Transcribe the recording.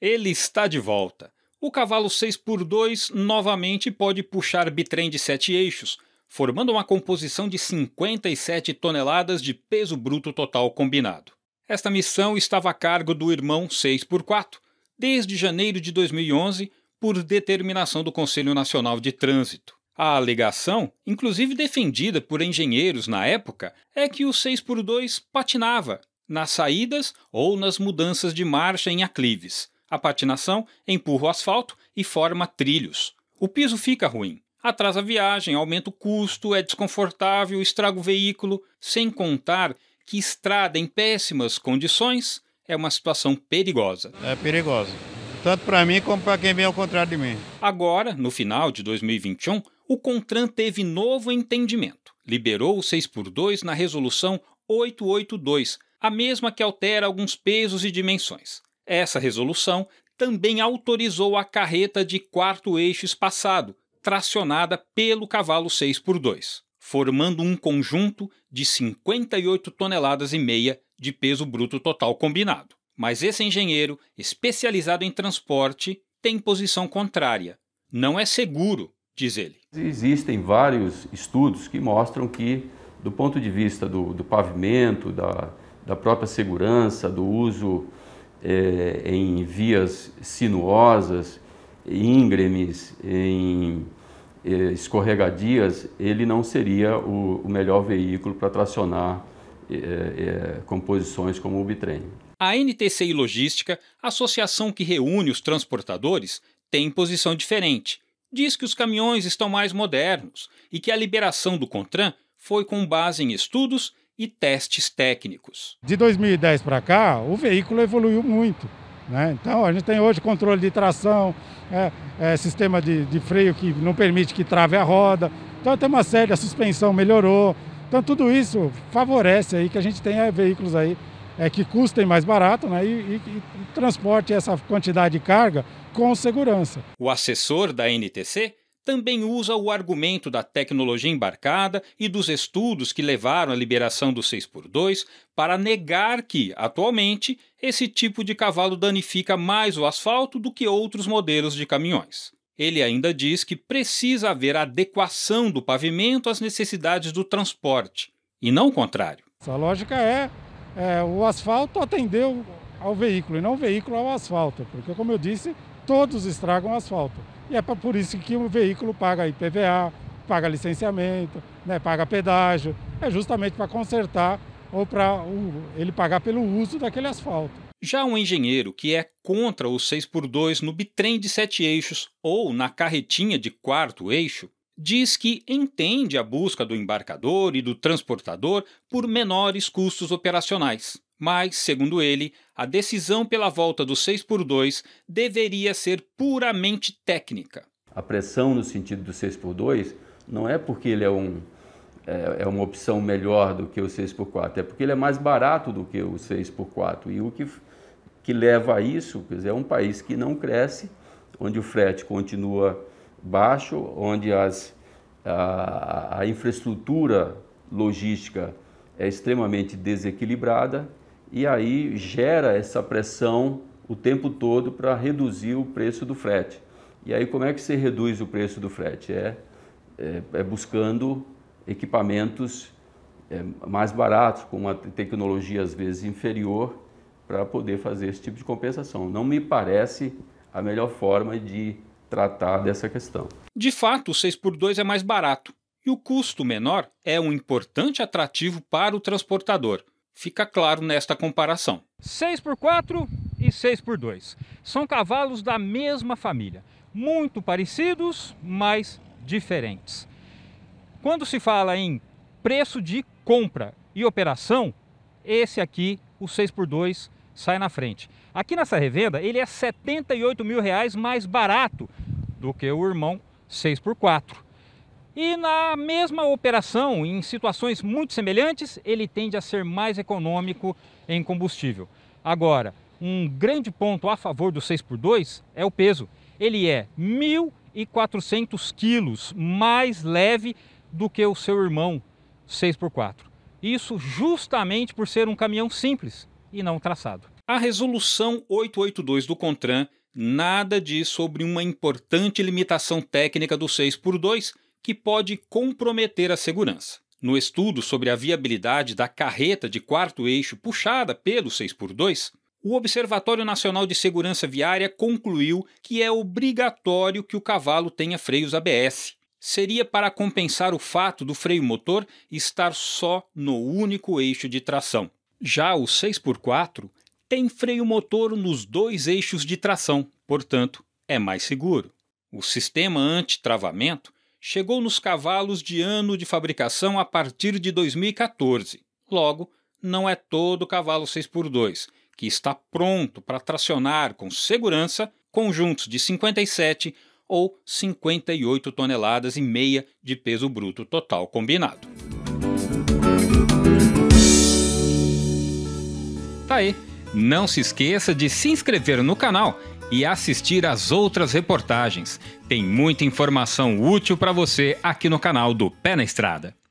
Ele está de volta. O cavalo 6x2 novamente pode puxar bitrem de sete eixos, formando uma composição de 57 toneladas de peso bruto total combinado. Esta missão estava a cargo do irmão 6x4, desde janeiro de 2011, por determinação do Conselho Nacional de Trânsito. A alegação, inclusive defendida por engenheiros na época, é que o 6x2 patinava nas saídas ou nas mudanças de marcha em aclives a patinação empurra o asfalto e forma trilhos. O piso fica ruim, atrasa a viagem, aumenta o custo, é desconfortável, estraga o veículo, sem contar que estrada em péssimas condições é uma situação perigosa. É perigosa, tanto para mim como para quem vem ao contrário de mim. Agora, no final de 2021, o Contran teve novo entendimento. Liberou o 6x2 na resolução 882, a mesma que altera alguns pesos e dimensões. Essa resolução também autorizou a carreta de quarto eixo espaçado, tracionada pelo cavalo 6x2, formando um conjunto de 58 toneladas e meia de peso bruto total combinado. Mas esse engenheiro, especializado em transporte, tem posição contrária. Não é seguro, diz ele. Existem vários estudos que mostram que, do ponto de vista do, do pavimento, da, da própria segurança, do uso é, em vias sinuosas, íngremes, em é, escorregadias, ele não seria o, o melhor veículo para tracionar é, composições como o bitrem. A e Logística, associação que reúne os transportadores, tem posição diferente. Diz que os caminhões estão mais modernos e que a liberação do CONTRAN foi com base em estudos e testes técnicos. De 2010 para cá, o veículo evoluiu muito. Né? Então, a gente tem hoje controle de tração, é, é, sistema de, de, freio que não permite que trave a roda. Então, tem uma série, a suspensão melhorou. Então, tudo isso favorece aí que a gente tenha veículos aí é, que custem mais barato né? e, e, e transporte essa quantidade de carga com segurança. O assessor da NTC também usa o argumento da tecnologia embarcada e dos estudos que levaram à liberação do 6x2 para negar que, atualmente, esse tipo de cavalo danifica mais o asfalto do que outros modelos de caminhões. Ele ainda diz que precisa haver adequação do pavimento às necessidades do transporte, e não o contrário. A lógica é, é o asfalto atendeu ao veículo e não o veículo ao asfalto, porque, como eu disse, todos estragam o asfalto. E é por isso que o veículo paga IPVA, paga licenciamento, né, paga pedágio, é justamente para consertar ou para ele pagar pelo uso daquele asfalto. Já um engenheiro que é contra o 6x2 no bitrem de sete eixos ou na carretinha de quarto eixo, diz que entende a busca do embarcador e do transportador por menores custos operacionais. Mas, segundo ele, a decisão pela volta do 6 por 2 deveria ser puramente técnica. A pressão no sentido do 6 por 2 não é porque ele é, um, é, é uma opção melhor do que o 6 por 4, é porque ele é mais barato do que o 6 por 4. E o que, que leva a isso quer dizer, é um país que não cresce, onde o frete continua baixo, onde as, a, a infraestrutura logística é extremamente desequilibrada e aí gera essa pressão o tempo todo para reduzir o preço do frete. E aí como é que se reduz o preço do frete? É, é, é buscando equipamentos é, mais baratos, com uma tecnologia às vezes inferior, para poder fazer esse tipo de compensação. Não me parece a melhor forma de tratar dessa questão. De fato, o 6x2 é mais barato e o custo menor é um importante atrativo para o transportador fica claro nesta comparação. 6 por 4 e 6 por 2 são cavalos da mesma família, muito parecidos, mas diferentes. Quando se fala em preço de compra e operação, esse aqui, o 6 por 2 sai na frente. Aqui nessa revenda, ele é R$ 78 mil reais mais barato do que o irmão 6 x 4 e na mesma operação, em situações muito semelhantes, ele tende a ser mais econômico em combustível. Agora, um grande ponto a favor do 6x2 é o peso. Ele é 1.400 quilos mais leve do que o seu irmão 6x4. Isso justamente por ser um caminhão simples e não traçado. A resolução 882 do CONTRAN nada diz sobre uma importante limitação técnica do 6x2 que pode comprometer a segurança. No estudo sobre a viabilidade da carreta de quarto eixo puxada pelo 6x2, o Observatório Nacional de Segurança Viária concluiu que é obrigatório que o cavalo tenha freios ABS. Seria para compensar o fato do freio motor estar só no único eixo de tração. Já o 6x4 tem freio motor nos dois eixos de tração, portanto, é mais seguro. O sistema anti-travamento chegou nos cavalos de ano de fabricação a partir de 2014. Logo, não é todo cavalo 6x2, que está pronto para tracionar com segurança conjuntos de 57 ou 58 toneladas e meia de peso bruto total combinado. Tá aí. Não se esqueça de se inscrever no canal e assistir às outras reportagens. Tem muita informação útil para você aqui no canal do Pé na Estrada.